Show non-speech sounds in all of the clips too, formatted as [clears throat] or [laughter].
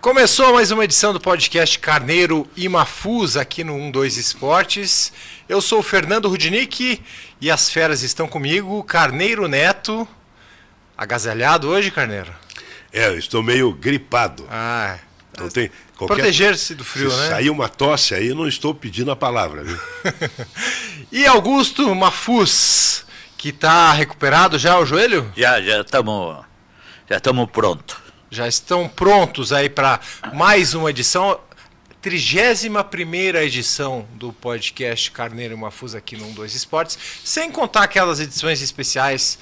Começou mais uma edição do podcast Carneiro e Mafus aqui no 12 Esportes. Eu sou o Fernando Rudnick e as feras estão comigo. Carneiro Neto, agasalhado hoje, Carneiro? É, eu estou meio gripado. Ah, então tem qualquer... proteger-se do frio, Se né? Saiu uma tosse aí, não estou pedindo a palavra, viu? [laughs] e Augusto Mafus, que está recuperado já o joelho? Já, já estamos já estamos pronto já estão prontos aí para mais uma edição. 31 edição do podcast Carneiro e Mafusa aqui no 12 Esportes, sem contar aquelas edições especiais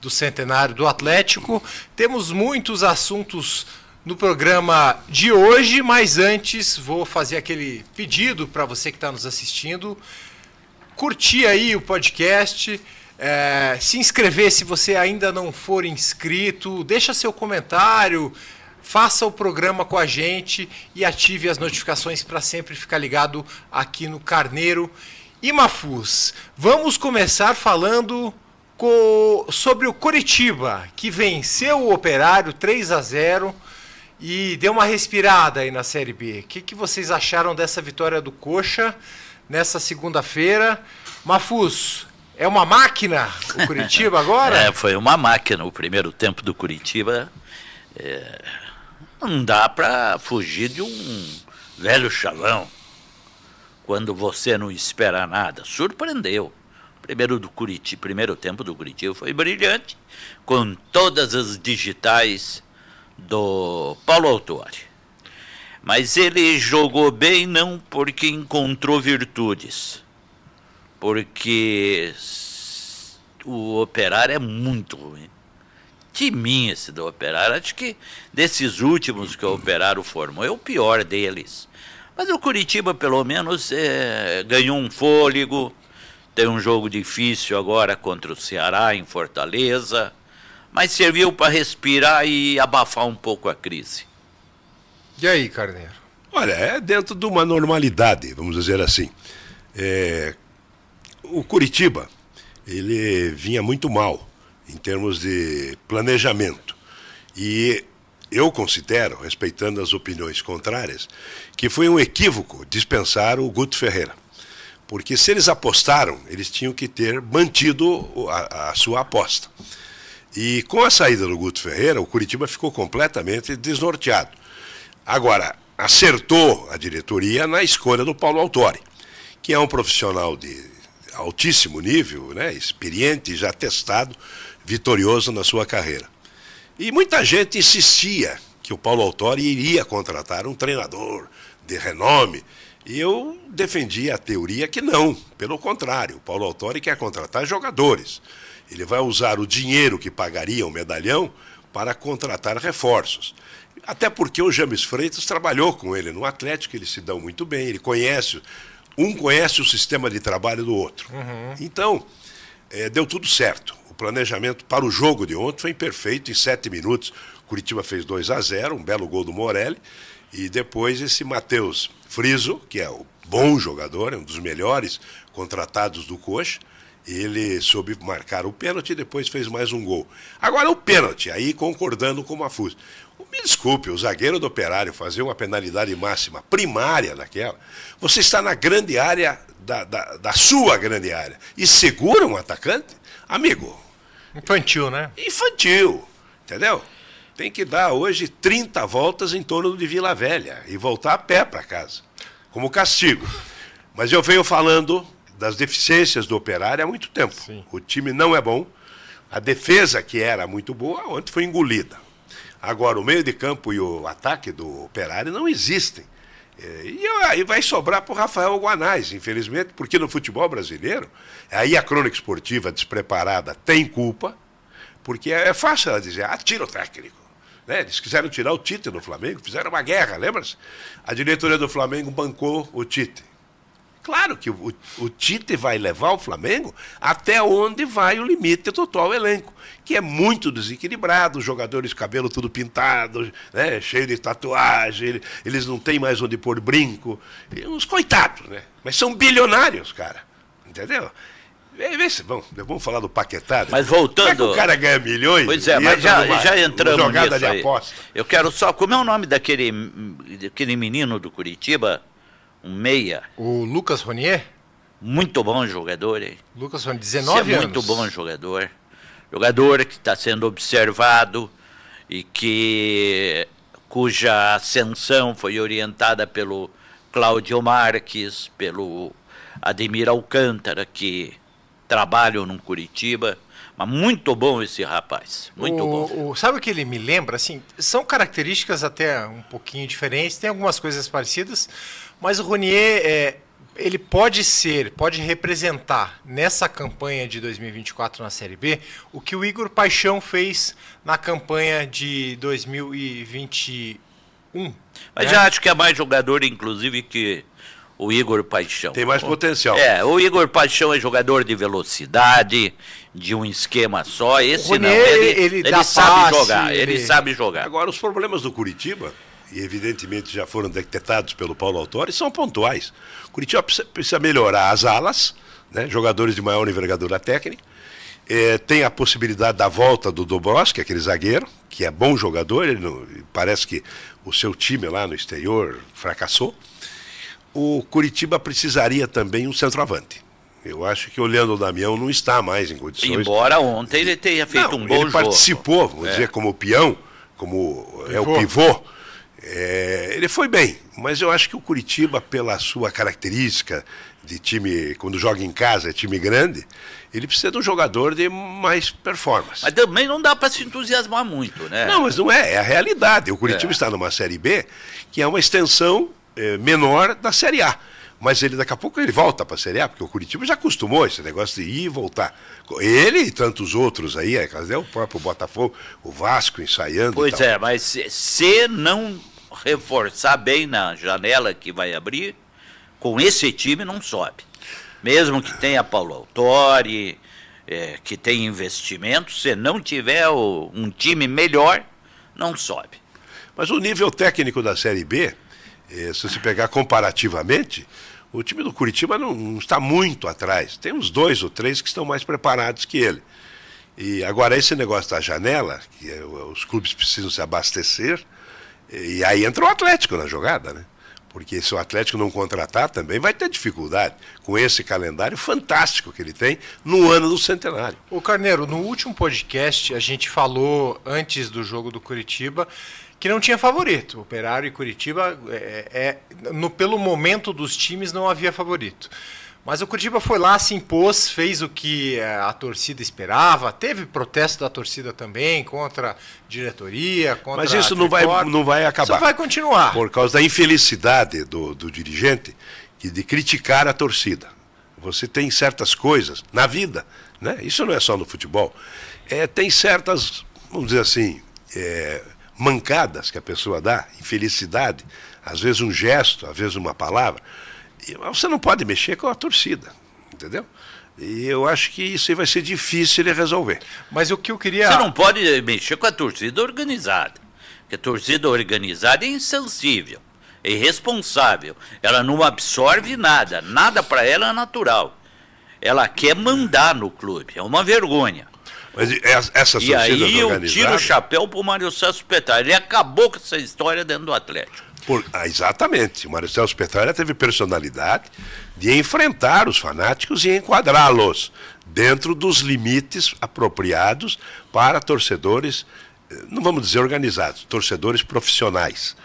do centenário do Atlético. Temos muitos assuntos no programa de hoje, mas antes vou fazer aquele pedido para você que está nos assistindo. Curtir aí o podcast, é, se inscrever se você ainda não for inscrito, deixa seu comentário, faça o programa com a gente e ative as notificações para sempre ficar ligado aqui no Carneiro e Mafus. Vamos começar falando co sobre o Coritiba, que venceu o Operário 3 a 0 e deu uma respirada aí na Série B. O que, que vocês acharam dessa vitória do Coxa nessa segunda-feira? Mafus, é uma máquina o Curitiba [laughs] agora? é, foi uma máquina. O primeiro tempo do Curitiba. É, não dá para fugir de um velho chavão. Quando você não espera nada. Surpreendeu. Primeiro, do Curitiba, primeiro tempo do Curitiba foi brilhante, com todas as digitais do Paulo Autori. Mas ele jogou bem não porque encontrou virtudes porque o operário é muito ruim. Timinha esse do operário. Acho que desses últimos que o operário formou, é o pior deles. Mas o Curitiba, pelo menos, é, ganhou um fôlego. Tem um jogo difícil agora contra o Ceará, em Fortaleza. Mas serviu para respirar e abafar um pouco a crise. E aí, Carneiro? Olha, é dentro de uma normalidade, vamos dizer assim. É, o Curitiba, ele vinha muito mal em termos de planejamento. E eu considero, respeitando as opiniões contrárias, que foi um equívoco dispensar o Guto Ferreira. Porque se eles apostaram, eles tinham que ter mantido a, a sua aposta. E com a saída do Guto Ferreira, o Curitiba ficou completamente desnorteado. Agora, acertou a diretoria na escolha do Paulo Autori, que é um profissional de altíssimo nível, né? experiente, já testado, vitorioso na sua carreira. E muita gente insistia que o Paulo Autori iria contratar um treinador de renome. E eu defendi a teoria que não, pelo contrário, o Paulo Autori quer contratar jogadores. Ele vai usar o dinheiro que pagaria o medalhão para contratar reforços. Até porque o James Freitas trabalhou com ele no Atlético, eles se dão muito bem, ele conhece um conhece o sistema de trabalho do outro. Uhum. Então, é, deu tudo certo. O planejamento para o jogo de ontem foi imperfeito, em sete minutos. Curitiba fez 2 a 0 um belo gol do Morelli. E depois esse Matheus Friso, que é o bom jogador, é um dos melhores contratados do Coxa. Ele soube marcar o pênalti e depois fez mais um gol. Agora o pênalti, aí concordando com o Mafuso. Me desculpe, o zagueiro do operário fazer uma penalidade máxima primária daquela, você está na grande área, da, da, da sua grande área, e segura um atacante? Amigo. Infantil, né? Infantil, entendeu? Tem que dar hoje 30 voltas em torno de Vila Velha e voltar a pé para casa, como castigo. Mas eu venho falando das deficiências do operário há muito tempo. Sim. O time não é bom. A defesa, que era muito boa, ontem foi engolida. Agora, o meio de campo e o ataque do Operário não existem. É, e aí vai sobrar para o Rafael Guanais, infelizmente, porque no futebol brasileiro, aí a crônica esportiva despreparada tem culpa, porque é, é fácil ela dizer, ah, tira o técnico. Né? Eles quiseram tirar o Tite do Flamengo, fizeram uma guerra, lembra-se? A diretoria do Flamengo bancou o Tite. Claro que o, o, Tite vai levar o Flamengo até onde vai o limite do atual elenco, que é muito desequilibrado, os jogadores cabelo tudo pintado, né, cheio de tatuagem, eles não têm mais onde pôr brinco. Uns coitados, né? Mas são bilionários, cara. Entendeu? Vê bom, vamos falar do paquetado. Né? Mas voltando. Como é o cara ganha milhões? Pois é, mas já, numa, já entramos jogada nisso de aposta. Eu quero só. Como é o nome daquele, daquele menino do Curitiba? um meia. O Lucas Ronier? Muito bom jogador, hein? Lucas Ronier, 19 é anos. Muito bom jogador. Jogador que está sendo observado e que cuja ascensão foi orientada pelo Cláudio Marques, pelo Ademir Alcântara, que trabalham no Curitiba. Mas muito bom esse rapaz, muito o, bom. O, sabe o que ele me lembra? Assim, são características até um pouquinho diferentes, tem algumas coisas parecidas, mas o Ronier, é, ele pode ser, pode representar nessa campanha de 2024 na Série B o que o Igor Paixão fez na campanha de 2021. Mas né? já acho que é mais jogador, inclusive, que o Igor Paixão. Tem mais potencial. É, o Igor Paixão é jogador de velocidade, de um esquema só. Esse Ronier, não, ele, ele, ele sabe passe, jogar, ele... ele sabe jogar. Agora, os problemas do Curitiba e evidentemente já foram detectados pelo Paulo Autori, são pontuais. Curitiba precisa melhorar as alas, né? jogadores de maior envergadura técnica. É, tem a possibilidade da volta do Dobroski, aquele zagueiro, que é bom jogador, ele não, parece que o seu time lá no exterior fracassou. O Curitiba precisaria também um centroavante. Eu acho que o Leandro Damião não está mais em condições. Embora ontem ele tenha feito não, um bom ele jogo. Ele participou, vamos é. dizer, como peão, como é o pivô é, ele foi bem, mas eu acho que o Curitiba, pela sua característica de time, quando joga em casa, é time grande, ele precisa de um jogador de mais performance. Mas também não dá para se entusiasmar muito, né? Não, mas não é, é a realidade. O Curitiba é. está numa Série B, que é uma extensão é, menor da Série A. Mas ele daqui a pouco ele volta para a Série A, porque o Curitiba já acostumou esse negócio de ir e voltar. Ele e tantos outros aí, é o próprio Botafogo, o Vasco ensaiando. Pois é, mas se não reforçar bem na janela que vai abrir, com esse time não sobe. Mesmo que tenha Paulo Autori, é, que tem investimento, se não tiver o, um time melhor, não sobe. Mas o nível técnico da Série B, é, se você pegar comparativamente, o time do Curitiba não, não, está muito atrás. Tem uns dois ou três que estão mais preparados que ele. E agora, esse negócio da janela, que é, os clubes precisam se abastecer, e aí entra o Atlético na jogada, né? Porque se o Atlético não contratar também vai ter dificuldade com esse calendário fantástico que ele tem no ano do centenário. O Carneiro, no último podcast a gente falou antes do jogo do Curitiba que não tinha favorito. Operário e Curitiba é, é no, pelo momento dos times não havia favorito. Mas o Curitiba foi lá, se impôs, fez o que eh, a torcida esperava. Teve protesto da torcida também contra a diretoria, contra Mas isso não vai, não vai acabar. Isso vai continuar. Por causa da infelicidade do, do dirigente de criticar a torcida. Você tem certas coisas na vida, né? isso não é só no futebol. É, tem certas, vamos dizer assim, é, mancadas que a pessoa dá, infelicidade, às vezes um gesto, às vezes uma palavra você não pode mexer com a torcida, entendeu? E eu acho que isso aí vai ser difícil de resolver. Mas o que eu queria. Você não pode mexer com a torcida organizada. Porque a torcida organizada é insensível, é irresponsável. Ela não absorve nada. Nada para ela é natural. Ela quer mandar no clube. É uma vergonha. Mas essa E aí eu tiro o chapéu para o Mário Celso Petar. Ele acabou com essa história dentro do Atlético. Por, ah, exatamente. O Marcelo Celso Petralha teve personalidade de enfrentar os fanáticos e enquadrá-los dentro dos limites apropriados para torcedores, eh, não vamos dizer organizados, torcedores profissionais.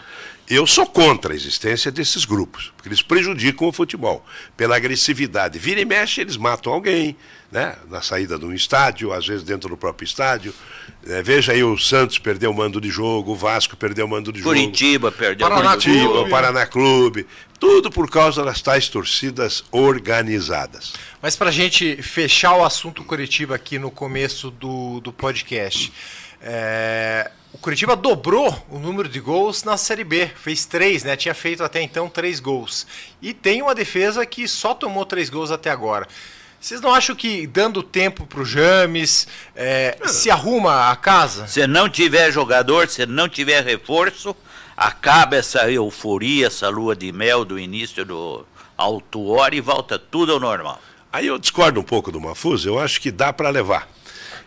Eu sou contra a existência desses grupos, porque eles prejudicam o futebol pela agressividade. Vira e mexe, eles matam alguém, né? na saída de um estádio, às vezes dentro do próprio estádio. É, veja aí, o Santos perdeu o mando de jogo, o Vasco perdeu o mando de Curitiba jogo. Perdeu Paraná Curitiba perdeu o mando de jogo. Paraná Clube. Tudo por causa das tais torcidas organizadas. Mas para a gente fechar o assunto Curitiba aqui no começo do, do podcast, é, o Curitiba dobrou o número de gols na Série B, fez três, né? Tinha feito até então três gols. E tem uma defesa que só tomou três gols até agora. Vocês não acham que dando tempo para o James é, ah. se arruma a casa? Se não tiver jogador, se não tiver reforço, acaba essa euforia, essa lua de mel do início do alto hora e volta tudo ao normal. Aí eu discordo um pouco do Mafuso, eu acho que dá para levar.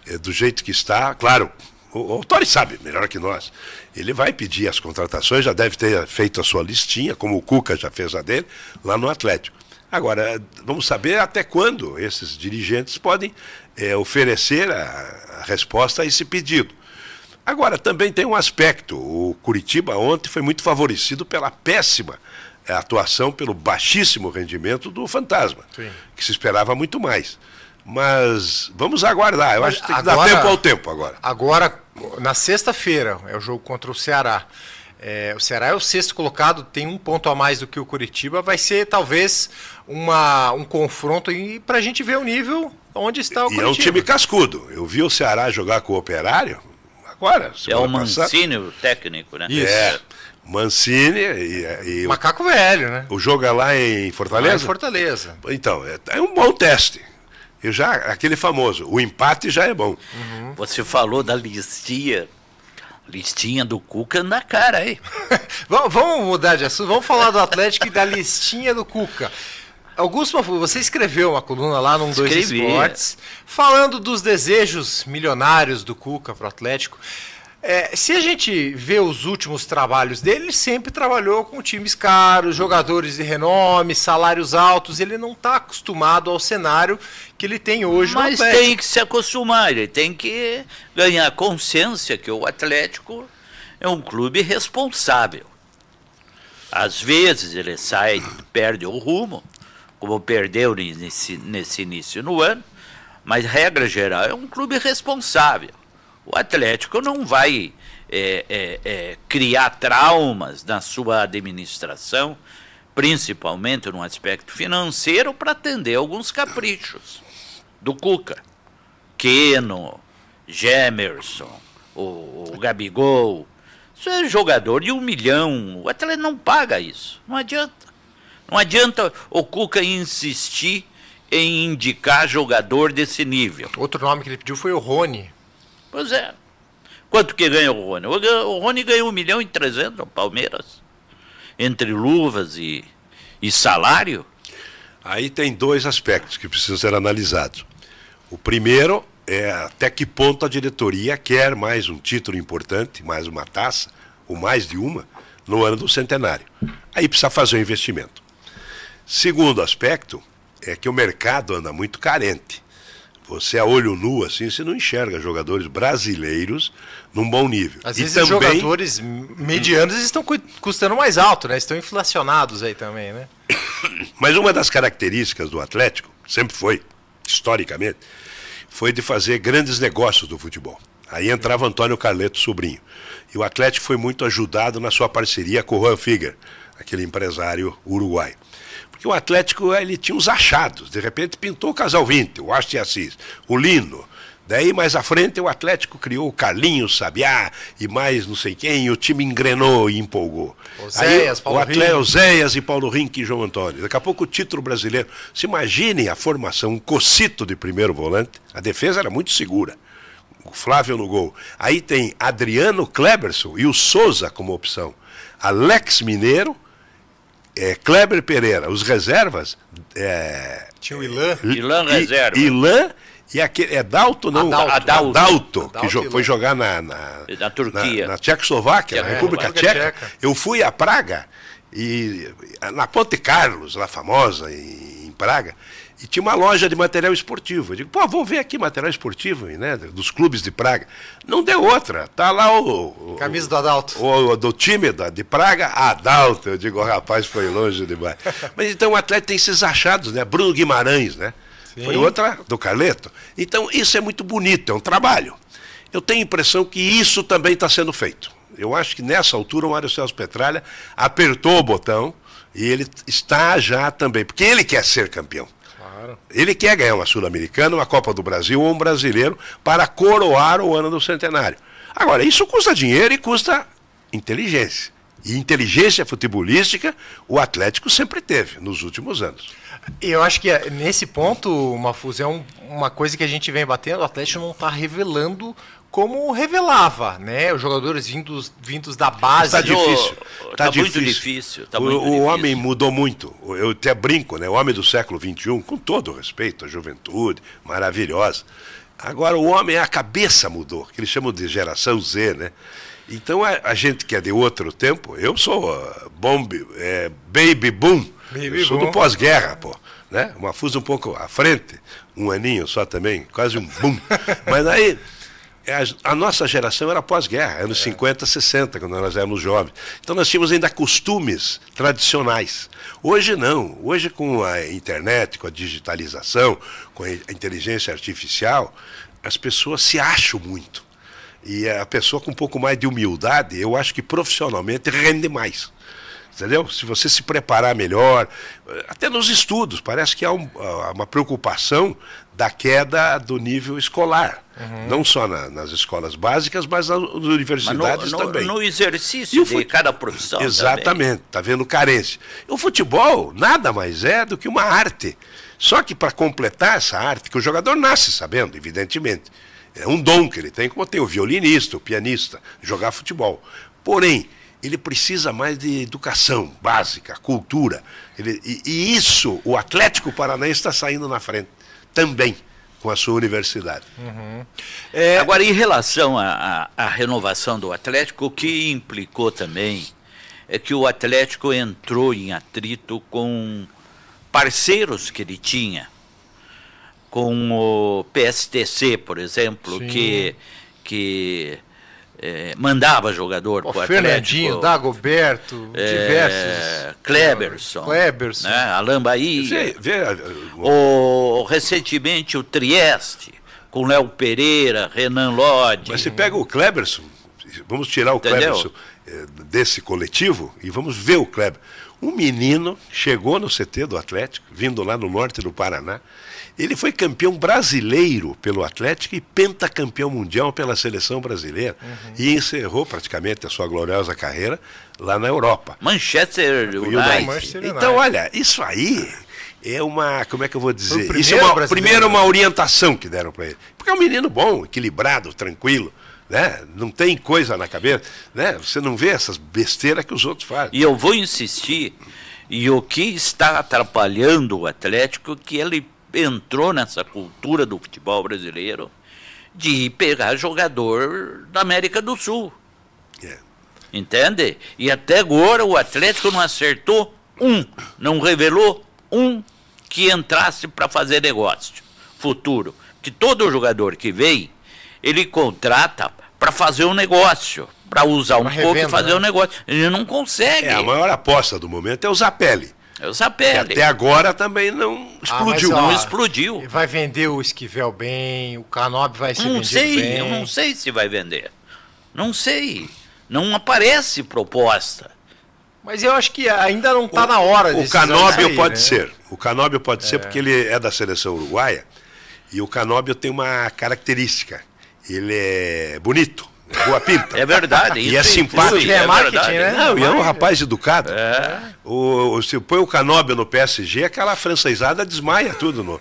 É, do jeito que está, claro, o, o Tori sabe melhor que nós. Ele vai pedir as contratações, já deve ter feito a sua listinha, como o Cuca já fez a dele, lá no Atlético. Agora, vamos saber até quando esses dirigentes podem é, oferecer a, a resposta a esse pedido. Agora, também tem um aspecto: o Curitiba ontem foi muito favorecido pela péssima é, atuação, pelo baixíssimo rendimento do Fantasma, Sim. que se esperava muito mais. Mas vamos aguardar. Eu acho que tem que agora, dar tempo ao tempo agora. Agora, na sexta-feira, é o jogo contra o Ceará. É, o Ceará é o sexto colocado, tem um ponto a mais do que o Curitiba. Vai ser talvez uma, um confronto para a gente ver o nível onde está o e Curitiba. E é um time cascudo. Eu vi o Ceará jogar com o Operário agora. É o Mancini o técnico, né? Isso. É. Mancini e, e Macaco velho, né? O jogo é lá em Fortaleza? Lá em Fortaleza. Então, é, é um bom teste. E já, aquele famoso, o empate já é bom. Uhum. Você falou da listinha Listinha do Cuca na cara, aí [laughs] vamos, vamos mudar de assunto, vamos falar do Atlético e da listinha do Cuca. Augusto, você escreveu uma coluna lá num Escrevi. Dois Esportes, falando dos desejos milionários do Cuca para o Atlético. É, se a gente vê os últimos trabalhos dele, ele sempre trabalhou com times caros, jogadores de renome, salários altos. Ele não está acostumado ao cenário que ele tem hoje Mas tem que se acostumar, ele tem que ganhar consciência que o Atlético é um clube responsável. Às vezes ele sai, perde o rumo, como perdeu nesse, nesse início no ano, mas regra geral é um clube responsável o Atlético não vai é, é, é, criar traumas na sua administração, principalmente no aspecto financeiro, para atender alguns caprichos do Cuca. Keno, Gemerson, o, o Gabigol. Isso é jogador de um milhão. O Atlético não paga isso. Não adianta. Não adianta o Cuca insistir em indicar jogador desse nível. Outro nome que ele pediu foi o Rony. Pois é. Quanto que ganha o Rony? O Rony ganha 1 milhão e 300 no Palmeiras. Entre luvas e, e salário. Aí tem dois aspectos que precisam ser analisados. O primeiro é até que ponto a diretoria quer mais um título importante, mais uma taça, ou mais de uma, no ano do centenário. Aí precisa fazer um investimento. Segundo aspecto é que o mercado anda muito carente você a olho nu, assim, você não enxerga jogadores brasileiros num bom nível. Às e vezes também... jogadores medianos estão custando mais alto, né? Estão inflacionados aí também, né? [coughs] Mas uma das características do Atlético, sempre foi, historicamente, foi de fazer grandes negócios do futebol. Aí entrava Antônio Carleto Sobrinho. E o Atlético foi muito ajudado na sua parceria com o Juan Figuer, aquele empresário uruguaio porque o Atlético ele tinha uns achados. De repente pintou o casal 20, o Astro Assis, o Lino. Daí mais à frente o Atlético criou o Carlinhos, Sabiá e mais não sei quem, e o time engrenou e empolgou. Oséias, Paulo o Atlético, Zéias e Paulo Rink e João Antônio. Daqui a pouco o título brasileiro. Se imaginem a formação, um cocito de primeiro volante. A defesa era muito segura. O Flávio no gol. Aí tem Adriano Kleberson e o Souza como opção. Alex Mineiro, é, Kleber Pereira, os reservas. É, Tinha o Ilan. Ilan Reserva. Ilan e aquele, é Dalto, não? Adalto. Adalto, Adalto, Adalto que jo foi jogar na, na, na Turquia. Na, na Tchecoslováquia, na República Tcheca. Tcheca. Eu fui a Praga, e, na Ponte Carlos, lá famosa, em, em Praga. E tinha uma loja de material esportivo. Eu digo, pô, vamos ver aqui material esportivo, né? Dos clubes de Praga. Não deu outra. Tá lá o. o Camisa do Adalto. O, o, do time da, de Praga, Adalto. Eu digo, o rapaz foi longe demais. [laughs] Mas então o atleta tem esses achados, né? Bruno Guimarães, né? Sim. Foi outra do Carleto. Então isso é muito bonito, é um trabalho. Eu tenho a impressão que isso também está sendo feito. Eu acho que nessa altura o Mário Celso Petralha apertou o botão e ele está já também, porque ele quer ser campeão. Claro. Ele quer ganhar uma Sul-Americana, uma Copa do Brasil ou um brasileiro para coroar o ano do centenário. Agora, isso custa dinheiro e custa inteligência. E inteligência futebolística o Atlético sempre teve nos últimos anos. Eu acho que é, nesse ponto, Mafuz, é um, uma coisa que a gente vem batendo, o Atlético não está revelando como revelava, né? Os jogadores vindos, vindos da base. Tá difícil. Tá, tá difícil. muito difícil. Tá o, muito o difícil. homem mudou muito. Eu até brinco, né? O homem do século XXI, com todo respeito, a juventude maravilhosa. Agora o homem, a cabeça mudou, que eles chamam de geração Z, né? Então a, a gente que é de outro tempo, eu sou ah, bombe, é, baby boom, baby eu sou boom. do pós-guerra, pô. Né? Uma fusa um pouco à frente, um aninho só também, quase um boom. [laughs] Mas aí é, a nossa geração era pós-guerra, anos é. 50, 60, quando nós éramos jovens. Então nós tínhamos ainda costumes tradicionais. Hoje não. Hoje, com a internet, com a digitalização, com a inteligência artificial, as pessoas se acham muito. E a pessoa com um pouco mais de humildade, eu acho que profissionalmente rende mais. Entendeu? Se você se preparar melhor, eh, até nos estudos, parece que há um, uma preocupação da queda do nível escolar. Uhum. Não só na, nas escolas básicas, mas nas universidades mas no, também. No exercício fute... de cada profissão. Exatamente, está vendo carência. O futebol nada mais é do que uma arte. Só que para completar essa arte, que o jogador nasce sabendo, evidentemente. É um dom que ele tem, como tem o violinista, o pianista, jogar futebol. Porém, ele precisa mais de educação básica, cultura. Ele, e, e isso, o Atlético Paranaense está saindo na frente também com a sua universidade. Uhum. É... é agora, em relação à, à renovação do Atlético, o que implicou também é que o Atlético entrou em atrito com parceiros que ele tinha, com o PSTC, por exemplo, Sim. que, que é, mandava jogador o Fernandinho, Atlético, Dagoberto, é, diversos. Kleberson. Kleberson. Né, Alain Bahia. o, recentemente o Trieste, com Léo Pereira, Renan Lodge. Mas você pega o Kleberson, vamos tirar o Entendeu? Kleberson é, desse coletivo e vamos ver o Kleber. Um menino chegou no CT do Atlético, vindo lá no norte do Paraná, ele foi campeão brasileiro pelo Atlético e pentacampeão mundial pela seleção brasileira. Uhum. E encerrou praticamente a sua gloriosa carreira lá na Europa. Manchester United. United. Manchester United. Então, olha, isso aí é uma, como é que eu vou dizer? isso é uma, primeiro uma orientação que deram para ele. Porque é um menino bom, equilibrado, tranquilo. Né? Não tem coisa na cabeça, né? Você não vê essas besteiras que os outros fazem. E eu vou insistir, e o que está atrapalhando o Atlético é que ele entrou nessa cultura do futebol brasileiro de pegar jogador da América do Sul. É. Entende? E até agora o Atlético não acertou um, não revelou um que entrasse para fazer negócio futuro. Que todo jogador que vem, ele contrata para fazer um negócio, para usar uma um revenda, pouco e fazer né? um negócio. Ele não consegue. É, a maior aposta do momento é usar pele. Eu sabia. até agora também não explodiu. Ah, mas, ó, não explodiu. Vai vender o Esquivel bem, o Canob vai ser não sei, bem. Eu não sei se vai vender. Não sei. Não aparece proposta. Mas eu acho que ainda não está na hora O Canóbio pode né? ser. O Canóbio pode é. ser porque ele é da seleção uruguaia e o Canóbio tem uma característica. Ele é bonito. Rua Pinta. É verdade. e é simpático. Isso é, é marketing, né? Não, e é um rapaz educado. É. O, o, se põe o Canobio no PSG, aquela francesada desmaia tudo no,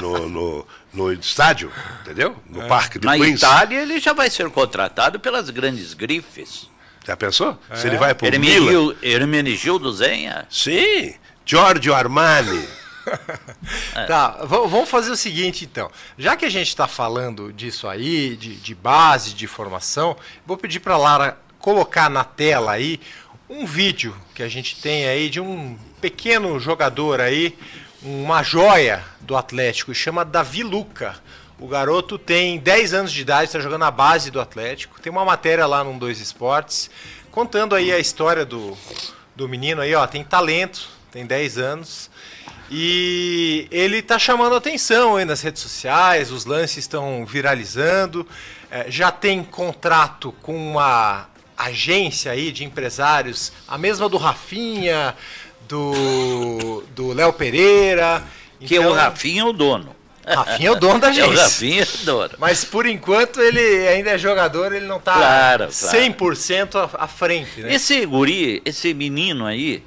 no, no, no estádio, entendeu? No é. parque do Na Queens. Na Itália ele já vai ser contratado pelas grandes grifes. Já pensou? É. Se ele vai para o Milan... Hermenegildo Zenha. Sim, Giorgio Armani. É. Tá, vamos fazer o seguinte então. Já que a gente está falando disso aí, de, de base, de formação, vou pedir para Lara colocar na tela aí um vídeo que a gente tem aí de um pequeno jogador aí, uma joia do Atlético, chama Davi Luca. O garoto tem 10 anos de idade, está jogando na base do Atlético. Tem uma matéria lá no 2 Esportes contando aí a história do, do menino aí, ó, tem talento, tem 10 anos e ele está chamando atenção aí nas redes sociais, os lances estão viralizando. É, já tem contrato com uma agência aí de empresários, a mesma do Rafinha, do do Léo Pereira. Que é o então, Rafinha é o dono. Rafinha é o dono da agência. [laughs] É o Rafinha é o dono. Mas por enquanto ele ainda é jogador, ele não está claro, claro. 100% à frente. Né? Esse guri, esse menino aí,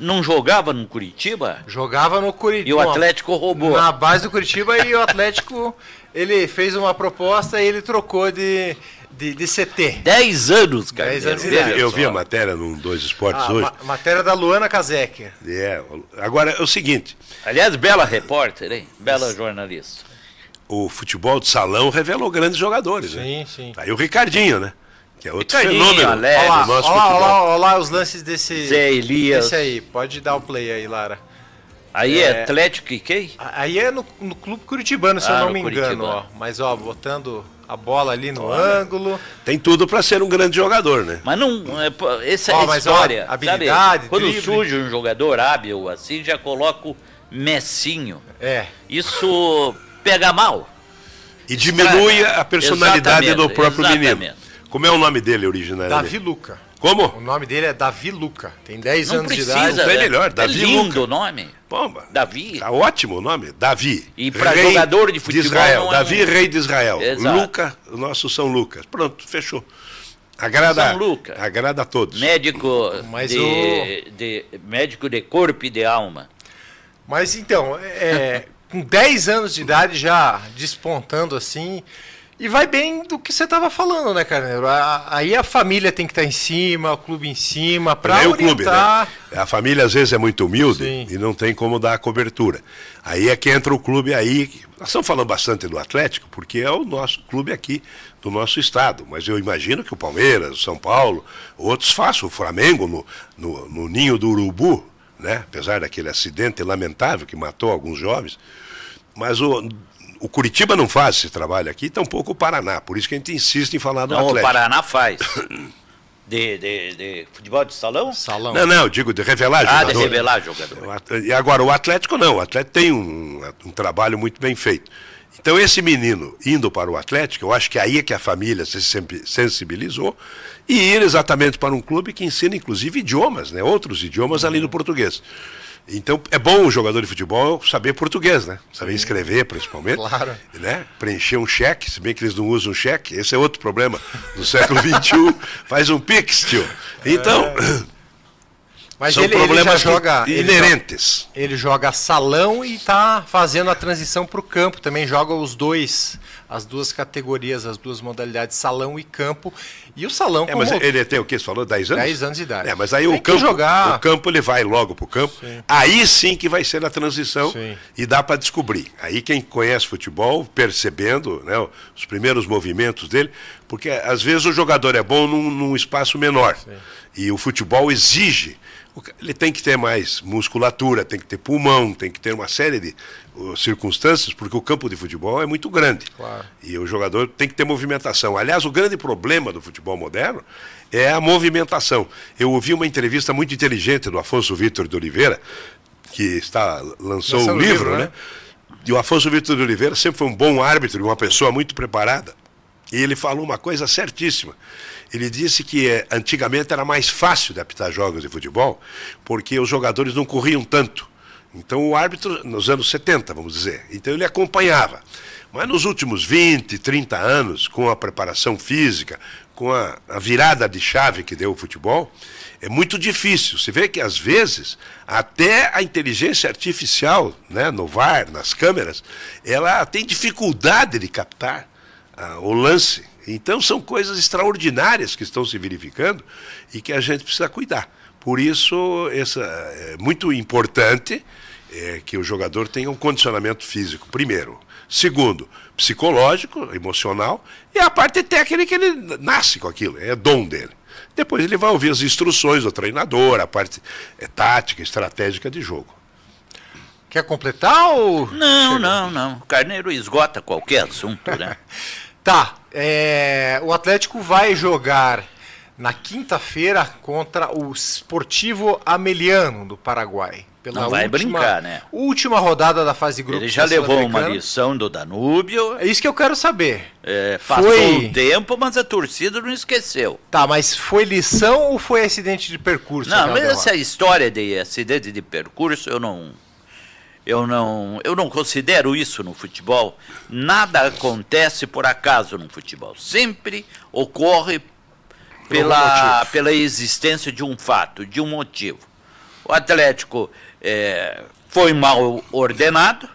não jogava no Curitiba? Jogava no Curitiba. E o Atlético roubou. Na base do Curitiba e o Atlético ele fez uma proposta e ele trocou de, de, de CT. Dez anos, cara. Dez anos. Eu, eu vi a matéria num Dois Esportes ah, hoje. Ma matéria da Luana Kazek. É. Agora é o seguinte. Aliás, bela repórter, hein? Bela jornalista. O futebol de salão revelou grandes jogadores, sim, né? Sim, sim. Aí o Ricardinho, né? Que é outro Ricardinho, fenômeno. Olha lá, olha, olha lá os lances desse. Zé Elias. Desse aí. Pode dar o play aí, Lara. Aí é, é Atlético e quem? Aí é no, no Clube Curitibano, se ah, eu não me engano. Ó. Mas, ó, botando a bola ali no olha. ângulo. Tem tudo para ser um grande jogador, né? Mas não. É, essa ó, é a história. Ó, habilidade, sabe? Quando drible. surge um jogador hábil assim, já coloco Messinho. É. Isso pega mal. E diminui a personalidade exatamente, do próprio exatamente. menino. Como é o nome dele original? Davi Luca. Como? O nome dele é Davi Luca. Tem 10 não anos precisa, de idade. É melhor, é Davi é lindo Luca. o nome. Pomba. Davi. Tá ótimo o nome, Davi. E para jogador de futebol. De Israel. É Davi, rei de Israel. Exato. Luca, o nosso São Lucas. Pronto, fechou. Agrada, São Luca. Agrada a todos. Médico, Mas de, o... de, médico de corpo e de alma. Mas então, é, com 10 anos de idade já despontando assim, e vai bem do que você estava falando, né, Carneiro? A, aí a família tem que estar tá em cima, o clube em cima, para é orientar... o clube, né? A família às vezes é muito humilde Sim. e não tem como dar a cobertura. Aí é que entra o clube aí. Nós estamos falando bastante do Atlético, porque é o nosso clube aqui, do nosso estado. Mas eu imagino que o Palmeiras, o São Paulo, outros façam, o Flamengo no, no, no ninho do Urubu, né? apesar daquele acidente lamentável que matou alguns jovens. Mas o, o Curitiba não faz esse trabalho aqui, tampouco o Paraná. Por isso que a gente insiste em falar do não, Atlético. O Paraná faz. [coughs] De, de, de, futebol de salão? Salão. Não, não, digo de revelar jogador. Ah, de revelar jogador. E agora, o Atlético não. O Atlético tem um, um trabalho muito bem feito. Então, esse menino indo para o Atlético, eu acho que é aí é que a família se sensibilizou e ir exatamente para um clube que ensina, inclusive, idiomas, né? outros idiomas além do uhum. português. Então, é bom o jogador de futebol saber português, né? Saber escrever, principalmente. Claro. Né? Preencher um cheque, se bem que eles não usam cheque. Esse é outro problema do século XXI. [laughs] Faz um pix, tio. Então... É. [clears throat] Mas São ele, problemas ele joga, inerentes. Ele joga, ele joga salão e está fazendo a transição para o campo. Também joga os dois, as duas categorias, as duas modalidades, salão e campo. E o salão. É, como... mas ele é tem o que? Você falou 10 anos? 10 anos de idade. É, mas aí tem o campo. Jogar... O campo ele vai logo para o campo. Sim. Aí sim que vai ser a transição sim. e dá para descobrir. Aí quem conhece futebol, percebendo né, os primeiros movimentos dele, porque às vezes o jogador é bom num, num espaço menor. Sim. E o futebol exige ele tem que ter mais musculatura, tem que ter pulmão, tem que ter uma série de uh, circunstâncias, porque o campo de futebol é muito grande. Claro. E o jogador tem que ter movimentação. Aliás, o grande problema do futebol moderno é a movimentação. Eu ouvi uma entrevista muito inteligente do Afonso Vitor de Oliveira, que está, lançou o um livro, livro né? né? E o Afonso Vitor de Oliveira sempre foi um bom árbitro, uma pessoa muito preparada. E ele falou uma coisa certíssima. Ele disse que é, antigamente era mais fácil de apitar jogos de futebol, porque os jogadores não corriam tanto. Então o árbitro, nos anos 70, vamos dizer, então ele acompanhava. Mas nos últimos 20, 30 anos, com a preparação física, com a, a virada de chave que deu o futebol, é muito difícil. Você vê que às vezes até a inteligência artificial, né, no VAR, nas câmeras, ela tem dificuldade de captar o lance. Então são coisas extraordinárias que estão se verificando e que a gente precisa cuidar. Por isso, essa, é muito importante é, que o jogador tenha um condicionamento físico, primeiro. Segundo, psicológico, emocional, e a parte técnica, ele nasce com aquilo, é dom dele. Depois ele vai ouvir as instruções do treinador, a parte é, tática, estratégica de jogo. Quer completar ou. Não, Chegou? não, não. O Carneiro esgota qualquer assunto, né? [laughs] Tá. É, o Atlético vai jogar na quinta-feira contra o Sportivo Ameliano do Paraguai. Pela Não vai última, brincar, né? Última rodada da fase de grupos. Ele já levou uma lição do Danúbio. É isso que eu quero saber. É, passou foi... um tempo, mas a torcida não esqueceu. Tá, mas foi lição ou foi acidente de percurso? Não, mas essa história de acidente de percurso eu não, eu não, eu não considero isso no futebol. Nada acontece por acaso no futebol. Sempre ocorre pela, pela existência de um fato, de um motivo. O Atlético é, foi mal ordenado,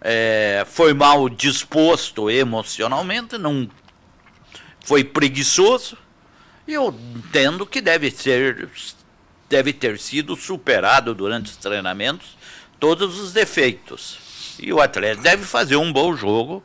é, foi mal disposto emocionalmente, não foi preguiçoso. E eu entendo que deve ser deve ter sido superado durante os treinamentos todos os defeitos. E o Atlético deve fazer um bom jogo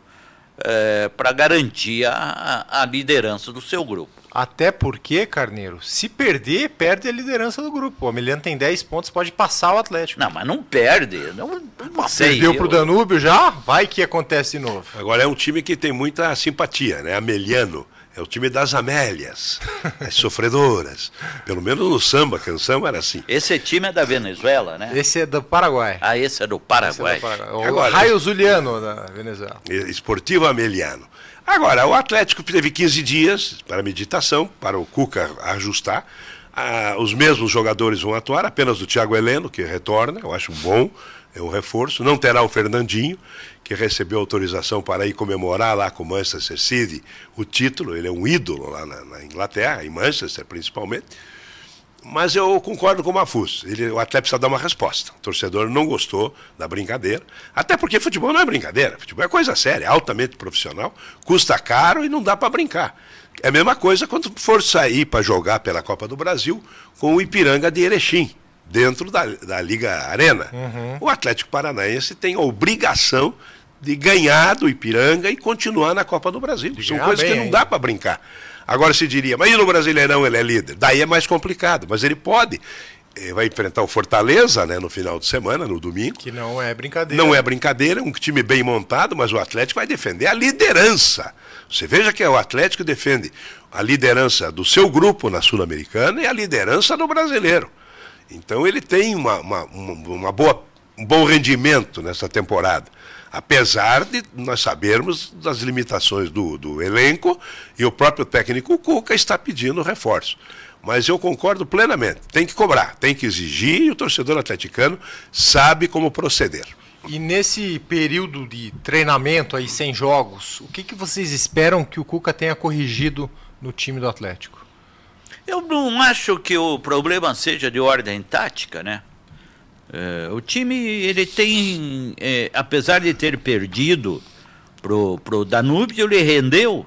é, eh, para garantir a, a liderança do seu grupo. Até porque, Carneiro, se perder, perde a liderança do grupo. O Ameliano tem 10 pontos, pode passar o Atlético. Não, mas não perde. Não, não sei, Perdeu pro Danúbio já? Vai que acontece de novo. Agora é um time que tem muita simpatia, né? Ameliano. É o time das Amélias, [laughs] as sofredoras. Pelo menos no samba, a canção era assim. Esse time é da Venezuela, né? Esse é do Paraguai. Ah, esse é do Paraguai. É do Paraguai. O Agora, Raio Zuliano da Venezuela. Esportivo Ameliano. Agora, o Atlético teve 15 dias para meditação, para o Cuca ajustar. Ah, os mesmos jogadores vão atuar, apenas o Thiago Heleno, que retorna, eu acho bom é um reforço. Não terá o Fernandinho, que recebeu autorização para ir comemorar lá com o Manchester City o título. Ele é um ídolo lá na, na Inglaterra, em Manchester principalmente. Mas eu concordo com o Mafus. Ele, o atleta precisa dar uma resposta. O torcedor não gostou da brincadeira. Até porque futebol não é brincadeira. Futebol é coisa séria, altamente profissional, custa caro e não dá para brincar. É a mesma coisa quando for sair para jogar pela Copa do Brasil com o Ipiranga de Erechim dentro da, da Liga Arena. Uhum. O Atlético Paranaense tem a obrigação de ganhar do Ipiranga e continuar na Copa do Brasil. De São coisas que não dá para brincar. Agora se diria, mas e no Brasileirão ele é líder? Daí é mais complicado, mas ele pode. Ele vai enfrentar o Fortaleza né, no final de semana, no domingo. Que não é brincadeira. Não é brincadeira, é um time bem montado, mas o Atlético vai defender a liderança. Você veja que é o Atlético defende a liderança do seu grupo na Sul-Americana e a liderança do brasileiro. Então ele tem uma, uma, uma boa, um bom rendimento nessa temporada. Apesar de nós sabermos das limitações do, do elenco e o próprio técnico Cuca está pedindo reforço. Mas eu concordo plenamente, tem que cobrar, tem que exigir e o torcedor atleticano sabe como proceder. E nesse período de treinamento aí sem jogos, o que, que vocês esperam que o Cuca tenha corrigido no time do Atlético? Eu não acho que o problema seja de ordem tática, né? É, o time, ele tem, é, apesar de ter perdido pro, pro Danúbio, ele rendeu.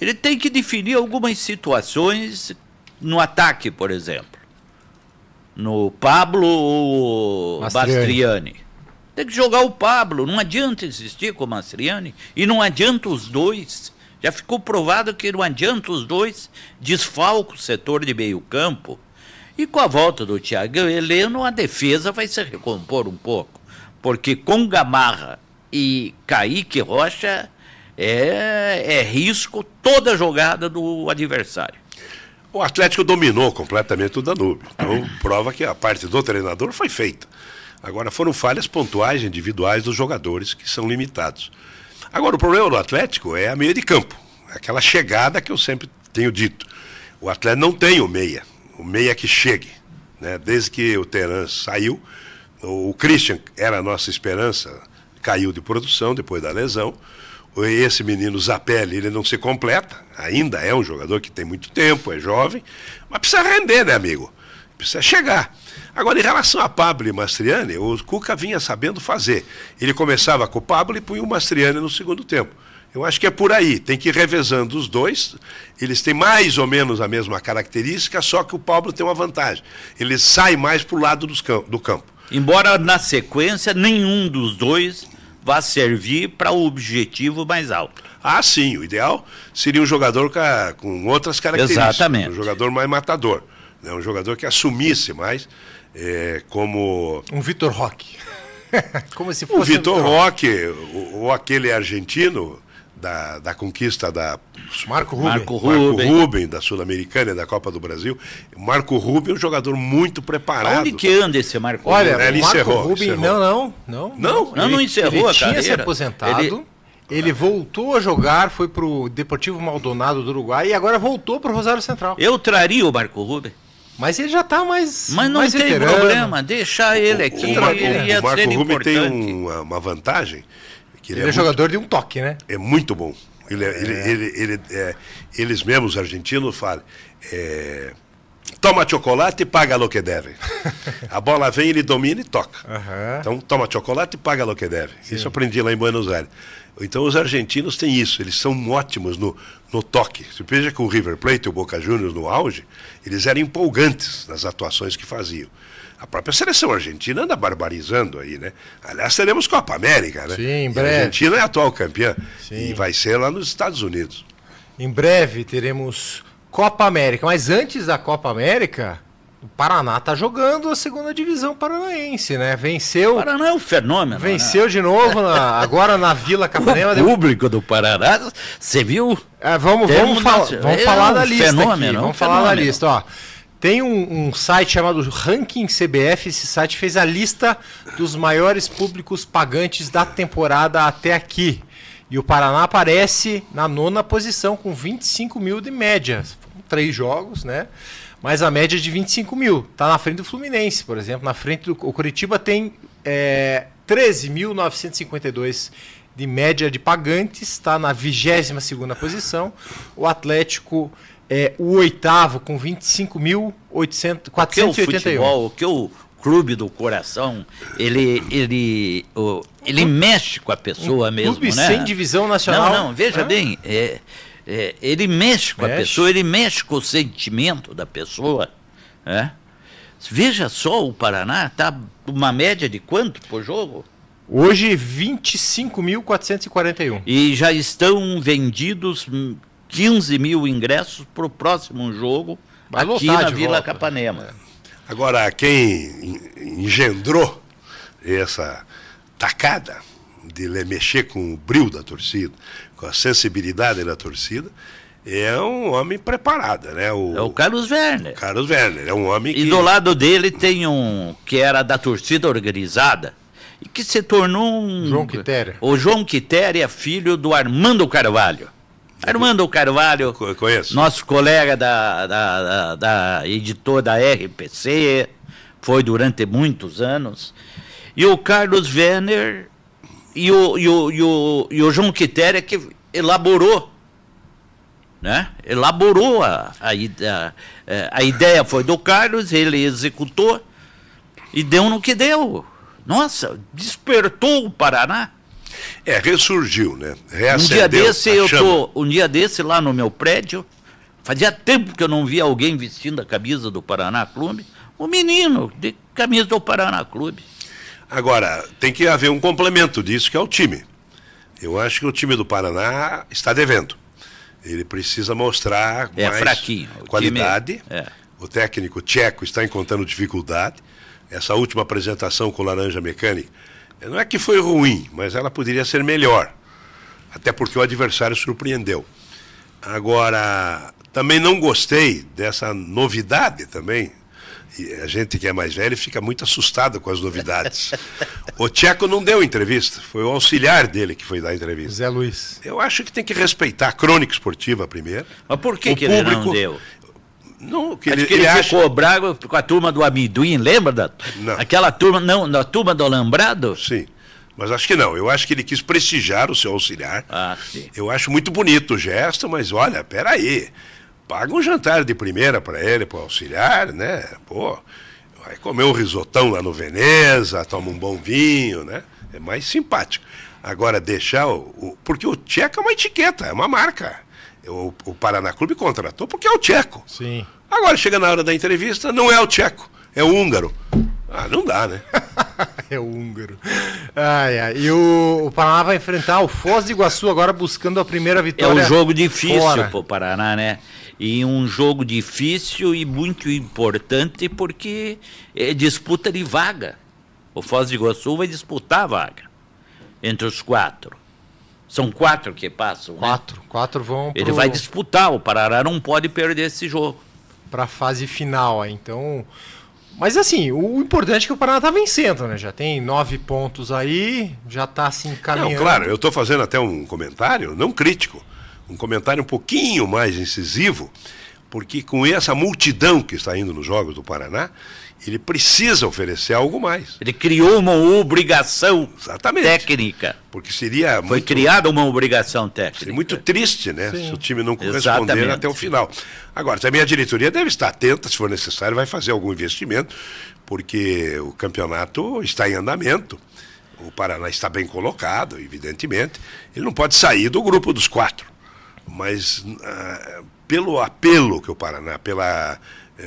Ele tem que definir algumas situações no ataque, por exemplo. No Pablo ou Mastriani. Bastriani. Tem que jogar o Pablo, não adianta insistir com o Mastriani e não adianta os dois já ficou provado que não adianta os dois, desfalca o setor de meio campo. E com a volta do Thiago Heleno, a defesa vai se recompor um pouco. Porque com Gamarra e Kaique Rocha é, é risco toda a jogada do adversário. O Atlético dominou completamente o Danúbio. Então, [coughs] prova que a parte do treinador foi feita. Agora, foram falhas pontuais individuais dos jogadores que são limitados. Agora, o problema do Atlético é a meia de campo. É aquela chegada que eu sempre tenho dito. O Atlético não tem o meia. O meia que chegue. Né? Desde que o Teran saiu, o Christian era a nossa esperança, caiu de produção depois da lesão. Esse menino Zapelli, ele não se completa, ainda é um jogador que tem muito tempo, é jovem, mas precisa render, né, amigo? precisa chegar. Agora, em relação a Pablo e Mastriani, o Cuca vinha sabendo fazer. Ele começava com o Pablo e punha o Mastriani no segundo tempo. Eu acho que é por aí, tem que ir revezando os dois. Eles têm mais ou menos a mesma característica, só que o Pablo tem uma vantagem. Ele sai mais para o lado do campo. Embora na sequência nenhum dos dois vá servir para o objetivo mais alto. Ah, sim, o ideal seria um jogador com, com outras características. Exatamente. Um jogador mais matador. Né? Um jogador que assumisse mais é, como. Um Vitor Roque. [laughs] como se fosse. Um Vitor um... Roque, ou, aquele argentino. Da, da, conquista da Marco Ruben, Marco Ruben. Marco Ruben da Sul-Americana e da Copa do Brasil. Marco Ruben é um jogador muito preparado. Onde que anda esse Marco Olha, Ele Marco encerrou, encerrou. não, não, não. Não, não, ele, não encerrou ele a tinha carreira. se aposentado. Ele... ele... voltou a jogar, foi para o Deportivo Maldonado do Uruguai e agora voltou para o Rosário Central. Eu traria o Marco Rubens. Mas ele já está mais. Mas não mais tem veterano. problema, deixar ele aqui. O, o, Marco, ele ia o Marco ser Rubio tem é, uma vantagem. ele, ele é, é muito, jogador de um toque, né? É muito bom. Ele, é. ele, é. ele, ele é, eles mesmos, argentinos, falam. É, Toma chocolate e paga o que deve. [laughs] A bola vem, ele domina e toca. Uhum. Então, toma chocolate e paga o que deve. Sim. Isso aprendi lá em Buenos Aires. Então, os argentinos têm isso, eles são ótimos no, no toque. Você veja que o River Plate e o Boca Juniors no auge, eles eram empolgantes nas atuações que faziam. A própria seleção argentina anda barbarizando aí, né? Aliás, teremos Copa América, né? Sim, em breve. E a Argentina é a atual campeã Sim. e vai ser lá nos Estados Unidos. Em breve teremos Copa América. Mas antes da Copa América, o Paraná tá jogando a segunda divisão paranaense, né? Venceu. O Paraná é um fenômeno. Né? Venceu né? de novo na, agora na Vila [laughs] Capanema. O público do Paraná, você viu? É, vamos vamos, fal vamos é falar um da lista fenômeno, aqui. É vamos um falar da lista, ó. Tem um, um, site chamado Ranking CBF. Esse site fez a lista dos maiores públicos pagantes da temporada até aqui. E o Paraná aparece na nona posição com 25 mil de média. três jogos, né? Mas a média é de 25 mil. está na frente do Fluminense, por exemplo. Na frente do o Curitiba tem é, 13.952 de média de pagantes. Está na 22 segunda posição. O Atlético é o oitavo com 25.481. O que é o futebol, o que é o clube do coração, ele, ele, oh, ele mexe com a pessoa um mesmo, clube né? sem divisão nacional. Não, não, veja bem, é, é, ele mexe com mexe. a pessoa, ele mexe com o sentimento da pessoa, né? Veja só, o Paraná tá uma média de quanto por jogo? Hoje, 25.441. E já estão vendidos 15 mil ingressos para o próximo jogo Vai aqui na Vila volta. Capanema. É. Agora, quem engendrou essa tacada de mexer com o brilho da torcida, com a sensibilidade da torcida, é um homem preparado, né? O, é o Carlos Werner. Carlos Werner, é um homem que... E do lado dele tem um que era da torcida organizada, e que se tornou um... João Quitéria. O João Quitéria, é filho do Armando Carvalho. Armando Carvalho, Conheço. nosso colega da, da, da, da editora da RPC, foi durante muitos anos, e o Carlos Werner e o, e o, e o, e o João Quitéria, que elaborou né? elaborou a, a, a, é, a, ideia foi do Carlos, ele executou e deu no que deu. Nossa, despertou o Paraná. É, ressurgiu, né? Reacendeu um dia é desse eu chama. tô, um dia desse lá no meu prédio, fazia tempo que eu não via alguém vestindo a camisa do Paraná Clube, um menino de camisa do Paraná Clube. Agora, tem que haver um complemento disso que é o time. Eu acho que o time do Paraná está devendo. Ele precisa mostrar é mais fraquinho. qualidade. É. O técnico tcheco está encontrando dificuldade. Essa última apresentação com o Laranja Mecânica não é que foi ruim, mas ela poderia ser melhor. Até porque o adversário surpreendeu. Agora, também não gostei dessa novidade também. E a gente que é mais velho fica muito assustado com as novidades. [laughs] o Tcheco não deu entrevista, foi o auxiliar dele que foi dar a entrevista. Zé Luiz. Eu acho que tem que respeitar a crônica esportiva primeiro. Mas por que, o que público, ele não deu? Não, que ele, que ele, ele acha... ficou bravo com a turma do amendoim, lembra? Da... Não. Aquela turma, não, na turma do alambrado? Sim. Mas acho que não. Eu acho que ele quis prestigiar o seu auxiliar. Ah, sim. Eu acho muito bonito o gesto, mas olha, peraí. Paga um jantar de primeira para ele, para o auxiliar, né? Pô, vai comer um risotão lá no Veneza, toma um bom vinho, né? É mais simpático. Agora, deixar o. o porque o Tcheca é uma etiqueta, é uma marca. O, o Paraná Clube contratou porque é o tcheco. Sim. Agora chega na hora da entrevista, não é o tcheco, é o húngaro. Ah, não dá, né? [laughs] é o húngaro. Ai, ai. E o, o, Paraná vai enfrentar o Foz de Iguaçu agora buscando a primeira é vitória. É um jogo difícil para o Paraná, né? E um jogo difícil e muito importante porque é disputa de vaga. O Foz de Iguaçu vai disputar a vaga entre os quatro. São quatro que passam. Né? Quatro. Né? Quatro vão. Ele vai disputar. O Parará não pode perder esse jogo. Para a fase final, então. Mas assim, o importante é que o Paraná está vencendo, né? Já tem nove pontos aí, já está se assim, encaminhando. Não, claro, eu estou fazendo até um comentário, não crítico, um comentário um pouquinho mais incisivo, porque com essa multidão que está indo nos Jogos do Paraná, ele precisa oferecer algo mais. Ele criou uma obrigação Exatamente. técnica. Porque seria Foi muito, criada uma obrigação técnica. Seria muito triste, né? Sim. Se o time não corresponder Exatamente. até o final. Agora, também a diretoria deve estar atenta, se for necessário, vai fazer algum investimento, porque o campeonato está em andamento. O Paraná está bem colocado, evidentemente. Ele não pode sair do grupo dos quatro. Mas uh, pelo apelo que o Paraná, pelo eh,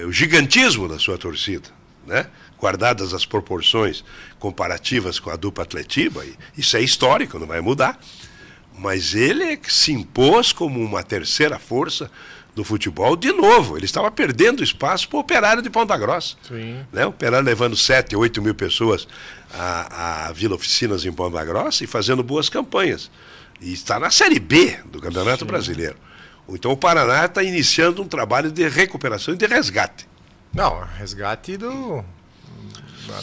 o gigantismo da sua torcida, né? guardadas as proporções comparativas com a dupla atletiva, isso é histórico, não vai mudar. Mas ele se impôs como uma terceira força do futebol de novo. Ele estava perdendo espaço para o operário de Ponta Grossa. Sim. Né? O operário levando 7, 8 mil pessoas à, à Vila Oficinas em Ponta Grossa e fazendo boas campanhas. E está na Série B do Campeonato Sim. Brasileiro. Então o Paraná está iniciando um trabalho de recuperação e de resgate. Não, resgate do.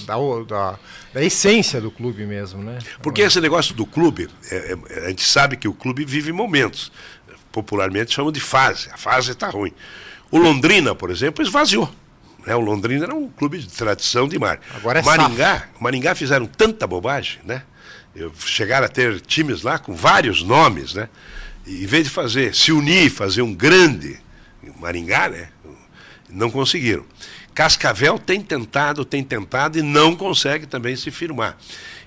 Da, da, da, essência do clube mesmo, né? Porque esse negócio do clube, é, é, a gente sabe que o clube vive momentos. Popularmente chamam de fase. A fase está ruim. O Londrina, por exemplo, esvaziou. Né? O Londrina era um clube de tradição de mar. Agora é Maringá, safra. Maringá fizeram tanta bobagem, né? chegaram a ter times lá com vários nomes, né? E, em vez de fazer, se unir, fazer um grande Maringá, né? Não conseguiram. Cascavel tem tentado, tem tentado e não consegue também se firmar.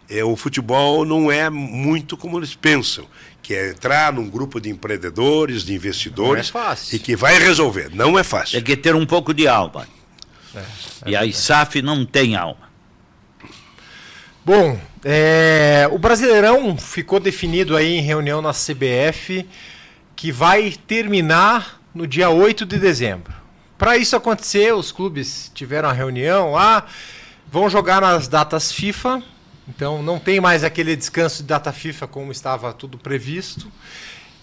É, o futebol não é muito como eles pensam, que é entrar num grupo de empreendedores, de investidores. Não é fácil. E que vai resolver. Não é fácil. Tem é que ter um pouco de alma. É, é e a ISAF não tem alma. Bom, é, o Brasileirão ficou definido aí em reunião na CBF que vai terminar no dia 8 de dezembro. Para isso acontecer, os clubes tiveram a reunião lá, vão jogar nas datas FIFA. Então não tem mais aquele descanso de data FIFA como estava tudo previsto.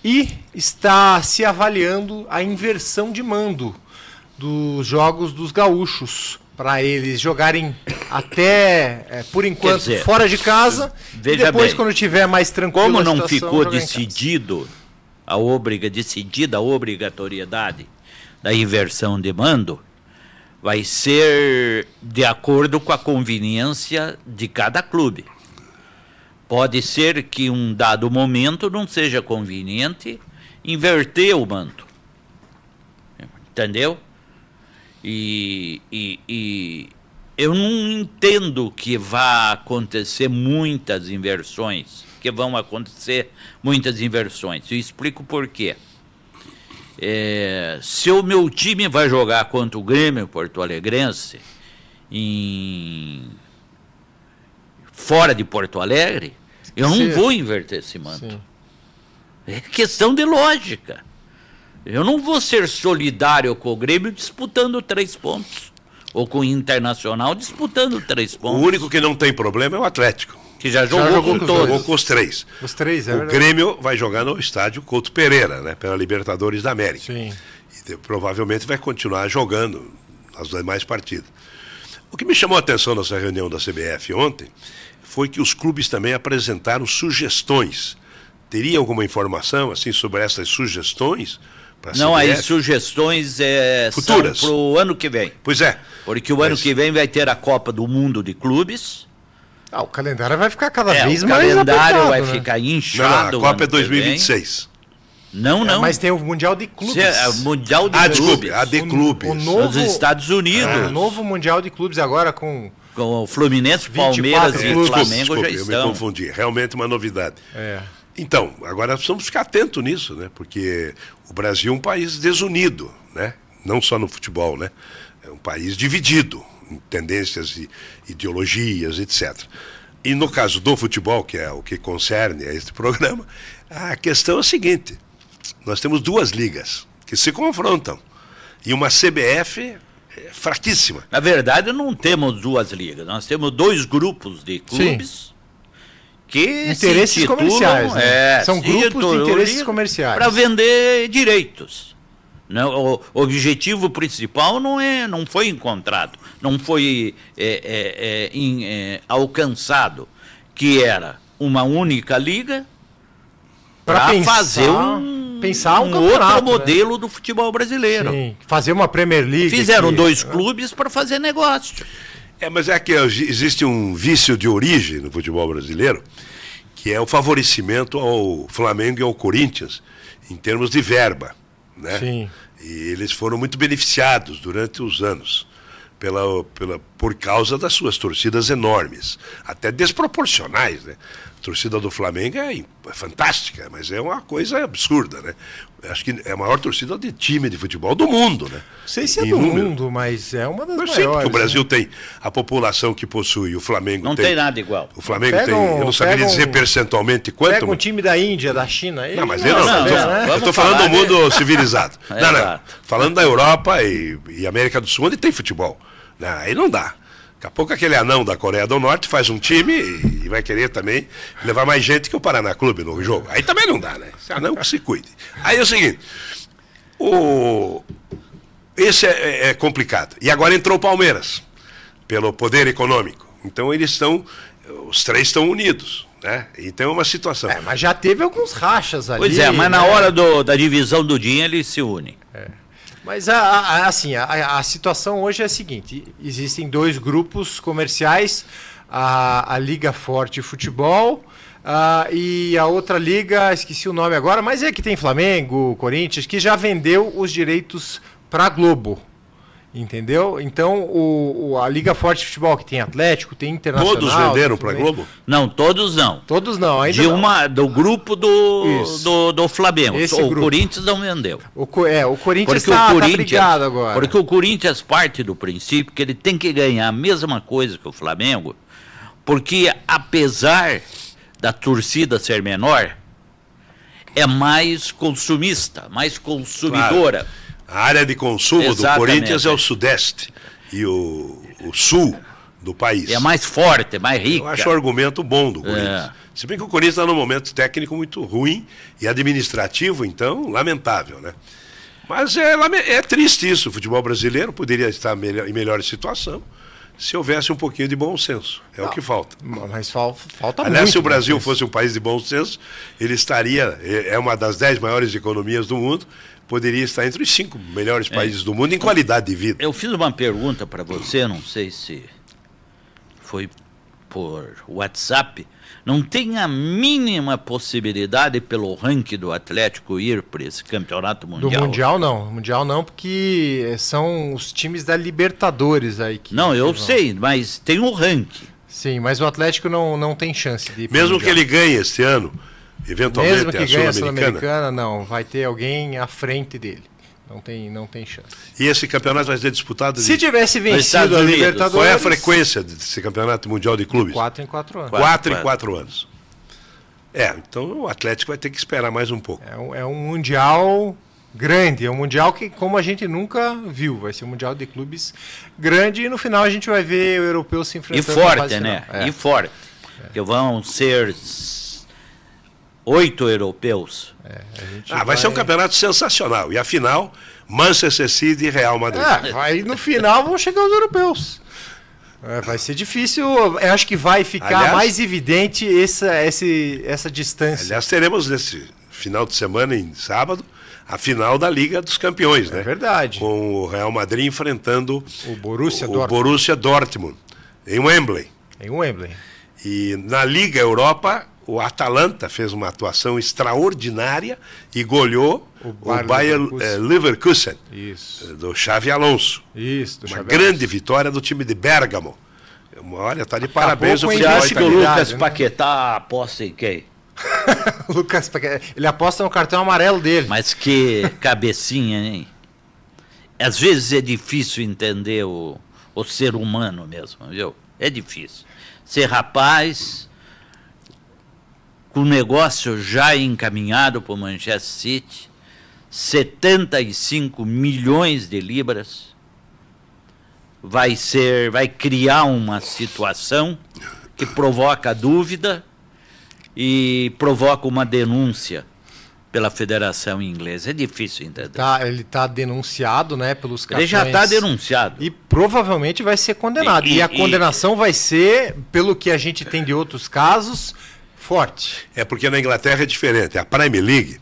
E está se avaliando a inversão de mando dos jogos dos gaúchos para eles jogarem até é, por enquanto dizer, fora de casa veja e depois bem, quando tiver mais tranquilo como não situação, ficou decidido a obriga decidida a obrigatoriedade da inversão de mando vai ser de acordo com a conveniência de cada clube. Pode ser que um dado momento não seja conveniente inverter o manto. Entendeu? E, e, e eu não entendo que vá acontecer muitas inversões, que vão acontecer muitas inversões. Eu explico por quê. É, se o meu time vai jogar contra o Grêmio Porto Alegrense em fora de Porto Alegre, eu Sim. não vou inverter esse manto. Sim. É questão de lógica. Eu não vou ser solidário com o Grêmio disputando três pontos. Ou com o Internacional disputando três pontos. O único que não tem problema é o Atlético que já jogou, já jogou com, todos. Jogou com os três. Os três, é O Grêmio vai jogar no estádio Couto Pereira, né? Pela Libertadores da América. Sim. E provavelmente vai continuar jogando as demais partidas. O que me chamou a atenção nessa reunião da CBF ontem foi que os clubes também apresentaram sugestões. Teria alguma informação assim sobre essas sugestões? Não, as sugestões é, futuras para o ano que vem. Pois é. Porque o Mas... ano que vem vai ter a Copa do Mundo de Clubes ah, o calendário vai ficar cada é, vez mais apertado. O calendário vai né? ficar inchado. Não, a Copa é 2026. Não, não. É, mas tem o Mundial de Clubes. É, o mundial de ah, Clubes. Desculpe, a de Clubes. O, o novo, Nos Estados Unidos. É, o novo Mundial de Clubes agora com... Com o Fluminense, Palmeiras e Flamengo desculpe, desculpe, já estão. Eu me confundi. Realmente uma novidade. É. Então, agora precisamos ficar atentos nisso, né? Porque o Brasil é um país desunido, né? Não só no futebol, né? É um país dividido tendências e ideologias, etc. E no caso do futebol, que é o que concerne a este programa, a questão é a seguinte: nós temos duas ligas que se confrontam e uma CBF é fraquíssima. Na verdade, não temos duas ligas, nós temos dois grupos de clubes. Sim que interesses titulam, comerciais, né? é, são grupos de interesses comerciais para vender direitos. Né? o objetivo principal não, é, não foi encontrado, não foi é, é, é, é alcançado, que era uma única liga para fazer um, pensar um, um outro né? modelo né? do futebol brasileiro. Sim, fazer uma Premier League. Fizeram que... dois é. clubes para fazer negócio. É, mas é que existe um vício de origem no futebol brasileiro, que é o favorecimento ao Flamengo e ao Corinthians em termos de verba. Né? Sim. E eles foram muito beneficiados durante os anos pela, pela, por causa das suas torcidas enormes, até desproporcionais. Né? A torcida do Flamengo é, é fantástica, mas é uma coisa absurda, né? Acho que é a maior torcida de time de futebol do mundo, né? Não sei se é do número. mundo, mas é uma das mas maiores. Sempre porque o Brasil né? tem a população que possui, o Flamengo não tem. Não tem nada igual. O Flamengo pega tem, um, eu não saberia um, dizer percentualmente quanto. Pega um time da Índia, da China. Não, mas não, eu não. Né? [laughs] não, não estou falando do mundo civilizado. é não, não. Falando da Europa e, e América do Sul, onde tem futebol. Não, né? aí não dá. Daqui a pouco aquele anão da Coreia do Norte faz um time e vai querer também levar mais gente que o Paraná Clube no jogo. Aí também não dá, né? Esse anão que se cuide. Aí é o seguinte, o... esse é, é, é complicado. E agora entrou o Palmeiras, pelo poder econômico. Então eles estão, os três estão unidos. Né? Então é uma situação. É, mas já teve alguns rachas ali. Pois é, mas né? na hora do, da divisão do dia eles se unem. É. Mas a, a assim, a, a, situação hoje é a seguinte: existem dois grupos comerciais, a, a Liga Forte Futebol. e a outra liga, esqueci o nome agora, mas é que tem Flamengo, Corinthians, que já vendeu os direitos para Globo. Entendeu? Então, o, o, a Liga Forte de Futebol, que tem Atlético, tem Internacional... Todos venderam para Globo? Não, todos não. Todos não, ainda De não. uma, do ah. grupo do, do, do Flamengo. Esse o grupo. Corinthians não vendeu. O, é, o Corinthians está tá, tá agora. Porque o Corinthians parte do princípio que ele tem que ganhar a mesma coisa que o Flamengo, porque apesar da torcida ser menor, é mais consumista, mais consumidora. Claro. A área de consumo Exatamente. do Corinthians é o Sudeste e o, o Sul do país. É mais forte, é mais rica. Eu acho um argumento bom do Corinthians. É. Se bem que o Corinthians está num momento técnico muito ruim e administrativo, então, lamentável, né? Mas é, é triste isso. O futebol brasileiro poderia estar melhor, em melhor situação se houvesse um pouquinho de bom senso. É não, o que falta. Mas fal, falta Aliás, muito, se o Brasil fosse um país de bom senso, ele estaria, é, é uma das dez maiores economias do mundo, poderia estar entre os cinco melhores é. países é. do mundo em qualidade de vida. Eu fiz uma pergunta para você, não sei se foi por WhatsApp, não tem a mínima possibilidade pelo ranking do Atlético ir para esse campeonato mundial. Do mundial não, mundial não, porque são os times da Libertadores aí que. Não, eu vão. sei, mas tem o um ranking. Sim, mas o Atlético não, não tem chance de. Mesmo que ele ganhe esse ano, eventualmente Mesmo que a Sul-Americana, Sul não, vai ter alguém à frente dele. Não tem, não tem chance. E esse campeonato vai ser disputado? Se tivesse vencido a Libertadores. Qual é a frequência desse campeonato mundial de clubes? De quatro em quatro anos. Quatro, quatro em quatro anos. É, então o Atlético vai ter que esperar mais um pouco. É um, é um mundial grande, é um mundial que como a gente nunca viu, vai ser um mundial de clubes grande e no final a gente vai ver o europeu se enfrentando. E forte, né? É. E forte. É. Que vão ser oito europeus. É, ah, vai, ser um campeonato sensacional. E a final, Manchester City e Real Madrid. É, vai no final vão chegar os europeus. É, vai ser difícil. Eu acho que vai ficar aliás, mais evidente essa, essa, essa distância. Aliás, teremos nesse final de semana, em sábado, a final da Liga dos Campeões, é né? verdade. Com o Real Madrid enfrentando o Borussia, o, Dortmund. Borussia Dortmund em Wembley. Em Wembley. E na Liga Europa, o Atalanta fez uma atuação extraordinária e goleou o, Bar o Leverkusen, eh, Leverkusen Isso. Eh, do Xavi Alonso. Isso, do uma Xavi grande Alonso. vitória do time de Bergamo. Olha, tá de Acabou parabéns o futebol acha que o Lucas né? Paquetá aposta em quem? [laughs] Lucas Paquetá, ele aposta no cartão amarelo dele. Mas que cabecinha, hein? Às vezes é difícil entender o, o ser humano mesmo, viu? É difícil. Ser rapaz com o negócio já encaminhado para o Manchester City, 75 milhões de libras, vai ser, vai criar uma situação que provoca dúvida e provoca uma denúncia pela Federação Inglesa. É difícil entender. Tá, ele está denunciado, né, pelos cartões. Ele já está denunciado. E provavelmente vai ser condenado. E, e, e a condenação e... vai ser, pelo que a gente tem de outros casos, forte. É porque na Inglaterra é diferente. A Prime League,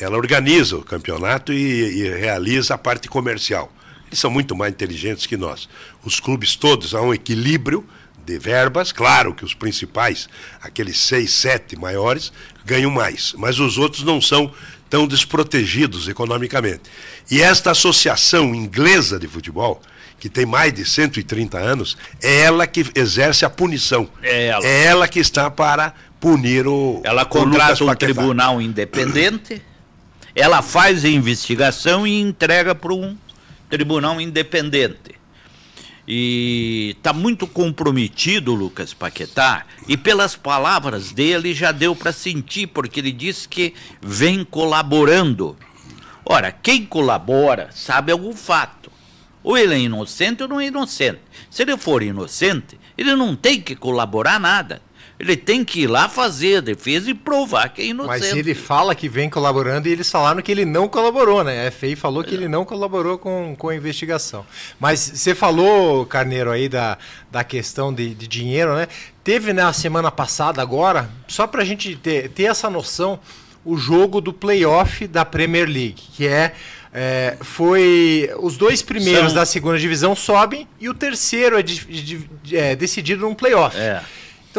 ela organiza o campeonato e, e realiza a parte comercial. Eles são muito mais inteligentes que nós. Os clubes todos há um equilíbrio de verbas. Claro que os principais, aqueles seis, sete maiores, ganham mais, mas os outros não são tão desprotegidos economicamente. E esta associação inglesa de futebol, que tem mais de 130 anos, é ela que exerce a punição. É ela, é ela que está para punir o. Ela contrata o um tribunal independente, ela faz a investigação e entrega para um tribunal independente. E está muito comprometido Lucas Paquetá, e pelas palavras dele já deu para sentir, porque ele disse que vem colaborando. Ora, quem colabora sabe algum fato. Ou ele é inocente ou não é inocente. Se ele for inocente, ele não tem que colaborar nada. Ele tem que ir lá fazer a defesa e provar que é inocente. Mas ele fala que vem colaborando e eles falaram que ele não colaborou, né? A FI falou que é. ele não colaborou com, com a investigação. Mas você falou, Carneiro, aí da, da questão de, de dinheiro, né? Teve na semana passada agora, só para a gente ter, ter essa noção, o jogo do playoff da Premier League, que é é, foi os dois primeiros São... da segunda divisão sobem e o terceiro é, de, de, de, é decidido num playoff. É.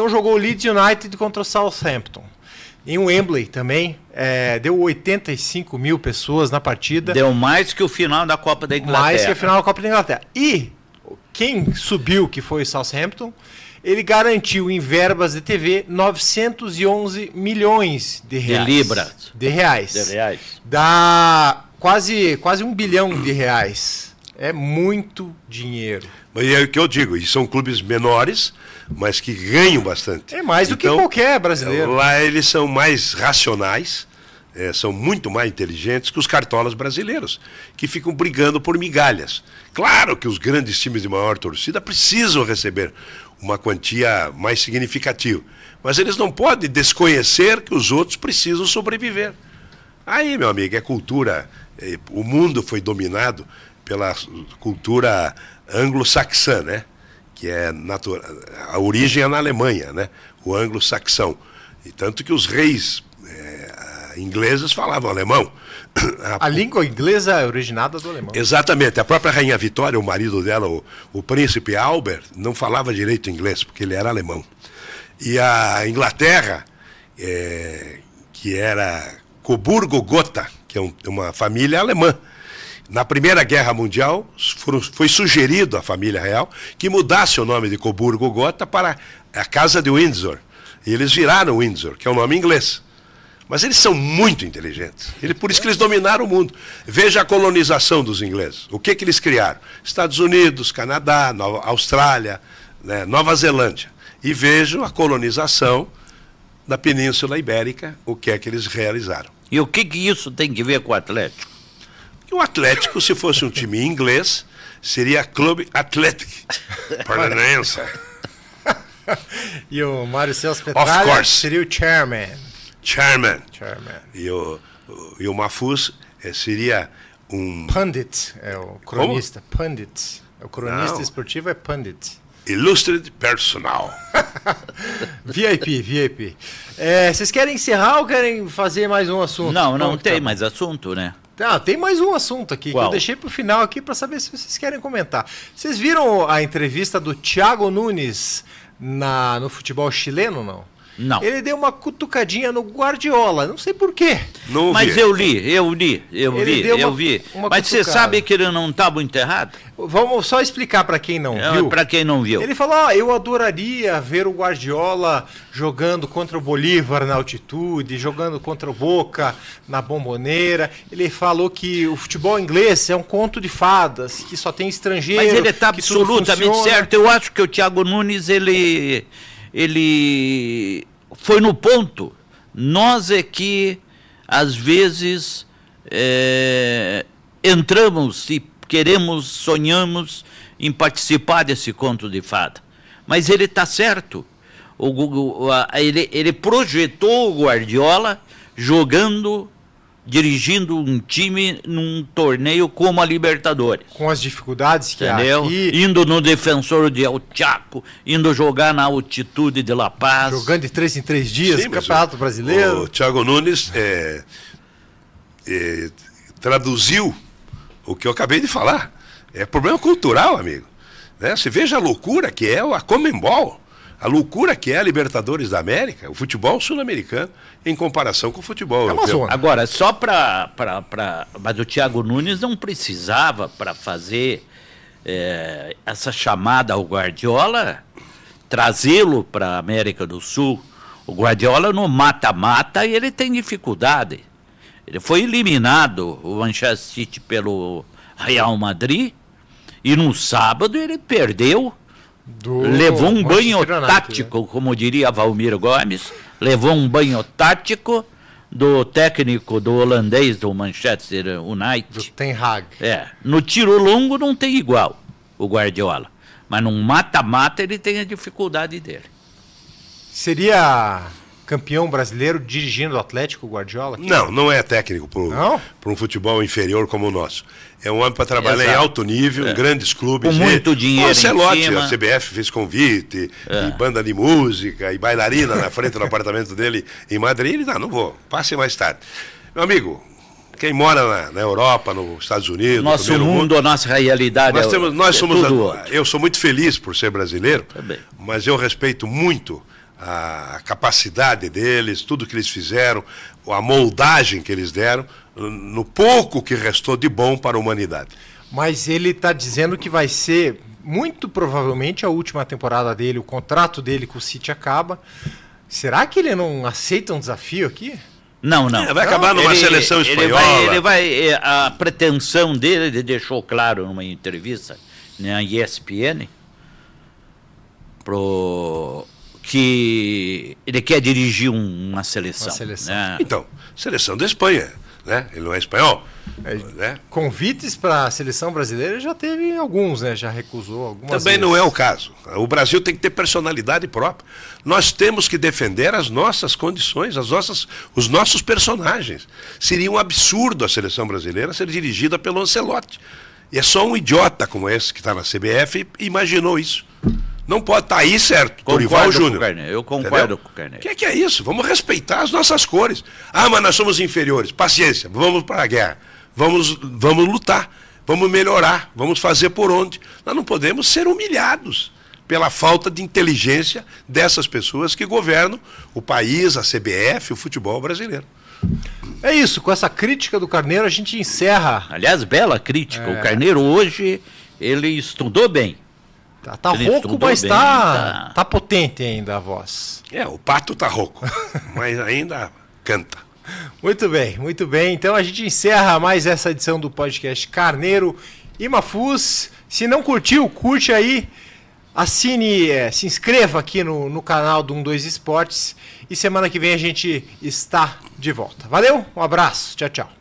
Então jogou o Leeds United contra o Southampton. Em Wembley também, é, deu 85 mil pessoas na partida. Deu mais que o final da Copa da Inglaterra. Mais que o final da Copa da Inglaterra. E quem subiu, que foi o Southampton, ele garantiu em verbas de TV 911 milhões de reais. De libras. De reais. De reais. Dá quase, quase um bilhão de reais é muito dinheiro. Mas é o que eu digo, e são clubes menores, mas que ganham bastante. É mais do então, que qualquer brasileiro. Lá eles são mais racionais, é, são muito mais inteligentes que os cartolas brasileiros, que ficam brigando por migalhas. Claro que os grandes times de maior torcida precisam receber uma quantia mais significativa, mas eles não podem desconhecer que os outros precisam sobreviver. Aí, meu amigo, é cultura. É, o mundo foi dominado pela cultura anglo-saxã, né? que é a origem é na Alemanha, né? o anglo-saxão. E tanto que os reis é, ingleses falavam alemão. A, [coughs] a, língua inglesa é originada do alemão. Exatamente. A própria Rainha Vitória, o marido dela, o, o príncipe Albert, não falava direito inglês, porque ele era alemão. E a Inglaterra, é, que era Coburgo Gotha, que é um, uma família alemã, na Primeira Guerra Mundial, foi sugerido à família real que mudasse o nome de Coburgo-Gotha para a Casa de Windsor. E eles viraram Windsor, que é o um nome inglês. Mas eles são muito inteligentes. Ele, por isso que eles dominaram o mundo. Veja a colonização dos ingleses. O que, que eles criaram? Estados Unidos, Canadá, Nova, Austrália, né, Nova Zelândia. E vejam a colonização da Península Ibérica, o que é que eles realizaram. E o que, que isso tem que ver com o Atlético? E o Atlético, se fosse um time inglês, seria Clube Athletic. [laughs] Paranaense. [laughs] e o Mário Celso Petralha seria o chairman. Chairman. chairman. E, o, e o Mafus eh, seria um. Pundit, é o cronista. Como? Pundit. O cronista Não. esportivo é Pundit. Illustrated Personal. [laughs] VIP, VIP. É, eh, vocês querem encerrar ou querem fazer mais um assunto? Não, não tem tá? mais assunto, né? Ah, tem mais um assunto aqui que eu deixei para o final aqui para saber se vocês querem comentar. Vocês viram a entrevista do Thiago Nunes na, no futebol chileno, não? Não. Ele deu uma cutucadinha no Guardiola, não sei porquê. Mas eu li, eu li, eu Ele li, uma, eu vi. Mas você sabe que ele não estava tá muito errado? Vamos só explicar para quem não é, viu. Para quem não viu. Ele falou: oh, eu adoraria ver o Guardiola jogando contra o Bolívar na altitude, jogando contra o Boca na bomboneira. Ele falou que o futebol inglês é um conto de fadas, que só tem estrangeiros. Mas ele está absolutamente certo. Eu acho que o Thiago Nunes ele ele foi no ponto. Nós é que, às vezes, é, entramos e queremos, sonhamos em participar desse conto de fada. Mas ele está certo. O, o, a, ele, ele projetou o Guardiola jogando dirigindo um time num torneio como a Libertadores. Com as dificuldades que Entendeu? há aqui. Indo no defensor de El Chaco, indo jogar na altitude de La Paz. Jogando de três em três dias, Sim, Campeonato o, Brasileiro. O Thiago Nunes é, é, traduziu o que eu acabei de falar. É problema cultural, amigo. Né? Você veja a loucura que é a Comembol. A loucura que é a Libertadores da América, o futebol sul-americano, em comparação com o futebol é europeu. Agora, só para. Mas o Thiago Nunes não precisava para fazer é, essa chamada ao Guardiola, trazê-lo para a América do Sul. O Guardiola no mata-mata e ele tem dificuldade. Ele foi eliminado, o Manchester City, pelo Real Madrid, e no sábado ele perdeu do... Levou um banho né? tático, né? como diria Valmir Gomes, levou um banho tático do técnico do holandês do Manchester United. Do Ten Hag. É. No tiro longo não tem igual o Guardiola. Mas num mata-mata ele tem a dificuldade dele. Seria campeão brasileiro dirigindo o Atlético Guardiola? Aqui? Não, não é técnico para um futebol inferior como o nosso. É um homem para trabalhar Exato. em alto nível, é. em grandes clubes. Com muito e... dinheiro. O Celote, a CBF fez convite, é. e banda de música, e bailarina na frente do [laughs] apartamento dele em Madrid. Ele, não, ah, não vou, passe mais tarde. Meu amigo, quem mora na, na, Europa, nos Estados Unidos, nosso no mundo, mundo, a nossa realidade. Nós, é temos, nós é somos, a, eu sou muito feliz por ser brasileiro, mas eu respeito muito a capacidade deles, tudo que eles fizeram, a moldagem que eles deram, no pouco que restou de bom para a humanidade. Mas ele está dizendo que vai ser, muito provavelmente, a última temporada dele, o contrato dele com o City acaba. Será que ele não aceita um desafio aqui? Não, não. Ele é, vai acabar numa ele, seleção espanhola. Ele vai, ele vai, é, a pretensão dele, ele deixou claro numa entrevista na ESPN, pro que ele quer dirigir um, uma seleção. Uma seleção. Né? Então, seleção da Espanha. Né? Ele não é espanhol. É, né? Convites para a seleção brasileira já teve alguns, né? Já recusou algumas. Também vezes. não é o caso. O Brasil tem que ter personalidade própria. Nós temos que defender as nossas condições, as nossas, os nossos personagens. Seria um absurdo a seleção brasileira ser dirigida pelo Ancelotti. E é só um idiota como esse que está na CBF imaginou isso. Não pode estar tá aí, certo? Concordo Dorival Júnior. Eu concordo Entendeu? com o Carneiro. O que, que, é isso? Vamos respeitar as nossas cores. Ah, mas nós somos inferiores. Paciência, vamos para a guerra. Vamos, vamos lutar. Vamos melhorar. Vamos fazer por onde. Nós não podemos ser humilhados pela falta de inteligência dessas pessoas que governam o país, a CBF, o futebol brasileiro. É isso, com essa crítica do Carneiro a gente encerra. Aliás, bela crítica. É. O Carneiro hoje ele estudou bem. Tá, tá rouco, mas bem, tá, tá, tá... potente ainda a voz. É, o pato tá rouco, [laughs] mas ainda canta. Muito bem, muito bem. Então a gente encerra mais essa edição do podcast Carneiro e Mafus. Se não curtiu, curte aí. Assine, é, se inscreva aqui no, no canal do 12 Esportes. E semana que vem a gente está de volta. Valeu, um abraço, tchau, tchau.